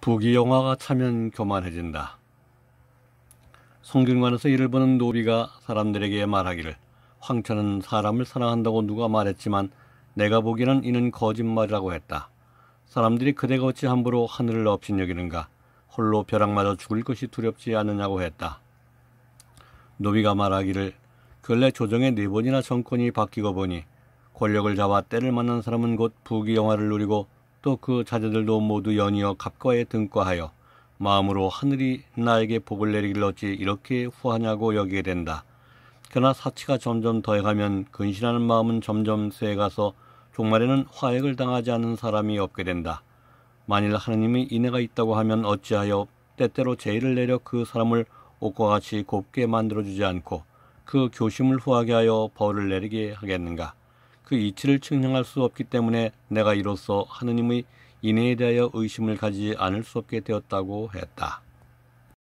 북이 영화가 차면 교만해진다. 성균관에서 이를 보는 노비가 사람들에게 말하기를 황천은 사람을 사랑한다고 누가 말했지만 내가 보기에는 이는 거짓말이라고 했다. 사람들이 그대가 어찌 함부로 하늘을 업신여기는가 홀로 벼락마저 죽을 것이 두렵지 않느냐고 했다. 노비가 말하기를 근래 조정의 네 번이나 정권이 바뀌고 보니 권력을 잡아 때를 만난 사람은 곧 부귀영화를 누리고 또그자제들도 모두 연이어 갑과에 등과하여 마음으로 하늘이 나에게 복을 내리길 어찌 이렇게 후하냐고 여기게 된다. 그러나 사치가 점점 더해가면 근신하는 마음은 점점 쇠해가서 종말에는 화액을 당하지 않는 사람이 없게 된다. 만일 하느님이 인애가 있다고 하면 어찌하여 때때로 제의를 내려 그 사람을 옷과 같이 곱게 만들어주지 않고 그 교심을 후하게 하여 벌을 내리게 하겠는가. 그 이치를 측량할 수 없기 때문에 내가 이로써 하느님의 인애에 대하여 의심을 가지 않을 수 없게 되었다고 했다.